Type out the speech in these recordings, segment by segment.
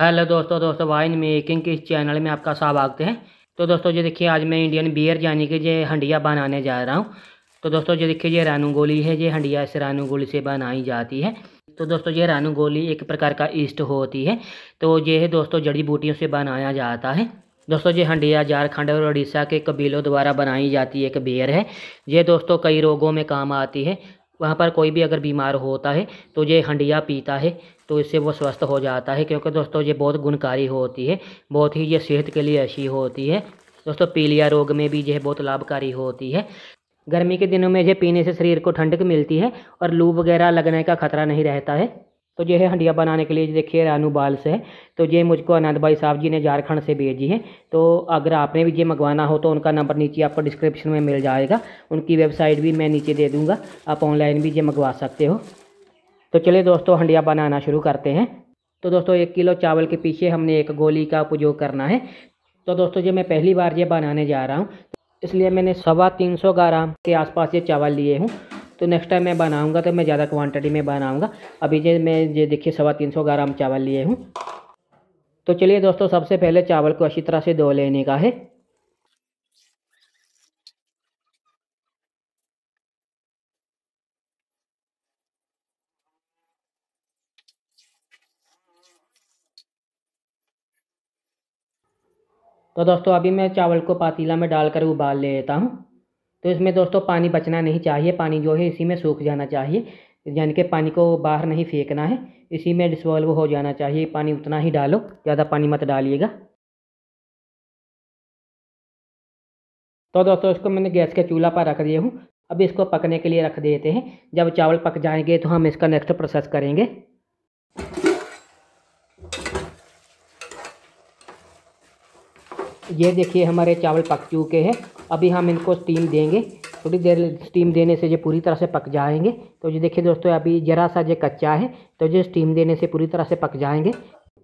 hello दोस्तों दोस्तों wine making के इस चैनल में आपका स्वागत है तो दोस्तों ये देखिए आज मैं इंडियन बियर यानी कि ये हंडिया बनाने जा रहा हूँ तो दोस्तों ये देखिए ये रानूगोली है ये हंडिया से रानूगोली से बनाई जाती है तो दोस्तों ये रानूगोली एक प्रकार का ईस्ट होती है तो ये है दोस्तों जड़ी बूटियों से बनाया जाता है दोस्तों ये हंडिया झारखंड और उड़ीसा के कबीलों द्वारा बनाई जाती एक बियर है ये दोस्तों कई रोगों में काम आती है वहाँ पर कोई भी अगर बीमार होता है तो ये हंडिया पीता है तो इससे वो स्वस्थ हो जाता है क्योंकि दोस्तों ये बहुत गुणकारी होती है बहुत ही ये सेहत के लिए अच्छी होती है दोस्तों पीलिया रोग में भी यह बहुत लाभकारी होती है गर्मी के दिनों में यह पीने से शरीर को ठंडक मिलती है और लू वगैरह लगने का खतरा नहीं रहता है तो यह हंडिया बनाने के लिए देखिए रानू बाल से है तो ये मुझको आनंद भाई साहब जी ने झारखंड से भेजी है तो अगर आपने भी ये मंगवाना हो तो उनका नंबर नीचे आपको डिस्क्रिप्शन में मिल जाएगा उनकी वेबसाइट भी मैं नीचे दे दूँगा आप ऑनलाइन भी ये मंगवा सकते हो तो चलिए दोस्तों हंडिया बनाना शुरू करते हैं तो दोस्तों एक किलो चावल के पीछे हमने एक गोली का उपयोग करना है तो दोस्तों जो मैं पहली बार ये बनाने जा रहा हूँ इसलिए मैंने सवा तीन सौ ग्राम के आसपास ये चावल लिए हूँ तो नेक्स्ट टाइम मैं बनाऊँगा तो मैं ज़्यादा क्वान्टिटी में बनाऊँगा अभी जो मैं ये देखिए सवा तीन सौ ग्राम चावल लिए हूँ तो चलिए दोस्तों सबसे पहले चावल को अच्छी तरह से धो लेने का है तो दोस्तों अभी मैं चावल को पातीला में डालकर उबाल लेता हूँ तो इसमें दोस्तों पानी बचना नहीं चाहिए पानी जो है इसी में सूख जाना चाहिए यानी कि पानी को बाहर नहीं फेंकना है इसी में डिसवॉल्व हो जाना चाहिए पानी उतना ही डालो ज़्यादा पानी मत डालिएगा तो दोस्तों इसको मैंने गैस के चूल्हा पर रख दिया हूँ अब इसको पकने के लिए रख देते हैं जब चावल पक जाएंगे तो हम इसका नेक्स्ट प्रोसेस करेंगे ये देखिए हमारे चावल पक चुके हैं अभी हम इनको स्टीम देंगे थोड़ी देर स्टीम देने से ये पूरी तरह से पक जाएंगे तो ये देखिए दोस्तों अभी ज़रा सा ये कच्चा है तो ये स्टीम देने से पूरी तरह से पक जाएंगे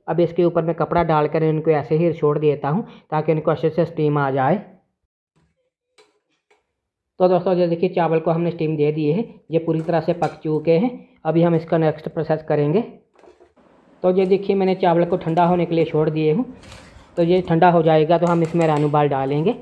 अब इसके ऊपर मैं कपड़ा डालकर इनको ऐसे ही छोड़ देता हूँ ताकि इनको अच्छे से स्टीम आ जाए तो दोस्तों ये देखिए चावल को हमने स्टीम दे दिए है ये पूरी तरह से पक चुके हैं अभी हम इसका नेक्स्ट प्रोसेस करेंगे तो ये देखिए मैंने चावल को ठंडा होने के लिए छोड़ दिए हूँ तो ये ठंडा हो जाएगा तो हम इसमें रानू बाल डालेंगे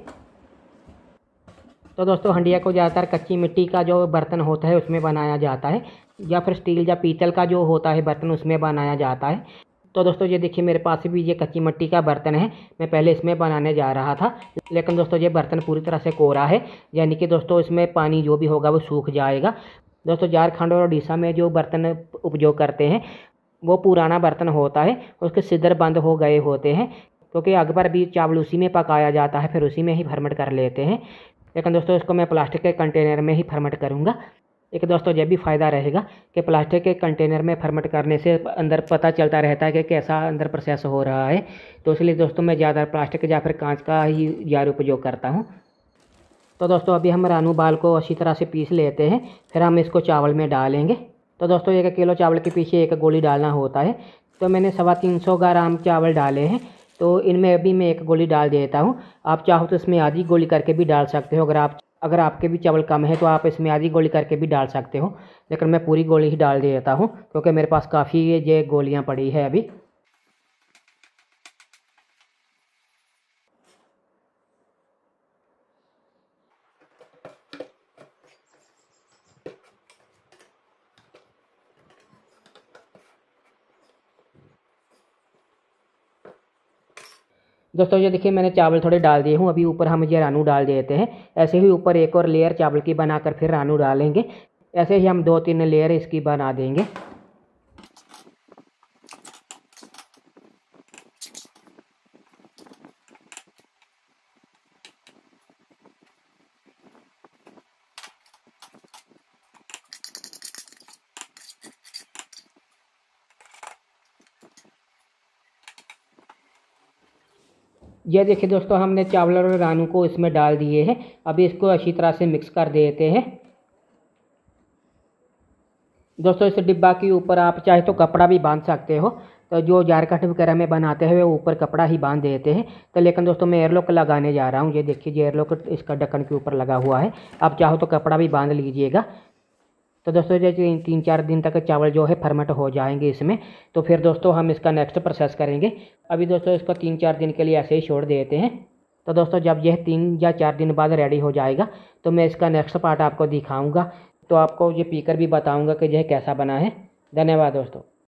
तो दोस्तों हंडिया को ज़्यादातर कच्ची मिट्टी का जो बर्तन होता है उसमें बनाया जाता है या फिर स्टील या पीतल का जो होता है बर्तन उसमें बनाया जाता है तो दोस्तों ये देखिए मेरे पास भी ये कच्ची मिट्टी का बर्तन है मैं पहले इसमें बनाने जा रहा था लेकिन दोस्तों ये बर्तन पूरी तरह से कोरा है यानी कि दोस्तों इसमें पानी जो भी होगा वो सूख जाएगा दोस्तों झारखंड और उड़ीसा में जो बर्तन उपयोग करते हैं वो पुराना बर्तन होता है उसके सिदर बंद हो गए होते हैं क्योंकि अकबर भी चावल उसी में पकाया जाता है फिर उसी में ही फर्मेंट कर लेते हैं लेकिन दोस्तों इसको मैं प्लास्टिक के कंटेनर में ही फर्मेंट करूँगा एक दोस्तों यह भी फ़ायदा रहेगा कि प्लास्टिक के कंटेनर में फर्मेंट करने से अंदर पता चलता रहता है कि कैसा अंदर प्रोसेस हो रहा है तो इसलिए दोस्तों मैं ज़्यादा प्लास्टिक या फिर कांच का ही यार उपयोग करता हूँ तो दोस्तों अभी हम रानू बाल को अच्छी तरह से पीस लेते हैं फिर हम इसको चावल में डालेंगे तो दोस्तों एक किलो चावल के पीछे एक गोली डालना होता है तो मैंने सवा तीन सौ ग्राम चावल डाले हैं तो इनमें अभी मैं एक गोली डाल देता हूँ आप चाहो तो इसमें आधी गोली करके भी डाल सकते हो अगर आप अगर आपके भी चावल कम है तो आप इसमें आधी गोली करके भी डाल सकते हो लेकिन मैं पूरी गोली ही डाल देता हूँ क्योंकि मेरे पास काफ़ी ये गोलियाँ पड़ी है अभी दोस्तों ये देखिए मैंने चावल थोड़े डाल दिए हूँ अभी ऊपर हम ये रानू डाल देते हैं ऐसे ही ऊपर एक और लेयर चावल की बनाकर फिर रानू डालेंगे ऐसे ही हम दो तीन लेयर इसकी बना देंगे ये देखिए दोस्तों हमने चावल और रानू को इसमें डाल दिए हैं अभी इसको अच्छी तरह से मिक्स कर देते हैं दोस्तों इस डिब्बा के ऊपर आप चाहे तो कपड़ा भी बांध सकते हो तो जो जारकट वगैरह में बनाते हैं वो ऊपर कपड़ा ही बांध देते हैं तो लेकिन दोस्तों मैं एयरलॉक लगाने जा रहा हूँ ये देखिए जी एयरलॉक इसका ढक्कन के ऊपर लगा हुआ है आप चाहो तो कपड़ा भी बांध लीजिएगा तो दोस्तों जैसे तीन, तीन चार दिन तक चावल जो है फर्मेट हो जाएंगे इसमें तो फिर दोस्तों हम इसका नेक्स्ट प्रोसेस करेंगे अभी दोस्तों इसको तीन चार दिन के लिए ऐसे ही छोड़ देते हैं तो दोस्तों जब यह तीन या चार दिन बाद रेडी हो जाएगा तो मैं इसका नेक्स्ट पार्ट आपको दिखाऊँगा तो आपको ये पीकर भी बताऊँगा कि यह कैसा बना है धन्यवाद दोस्तों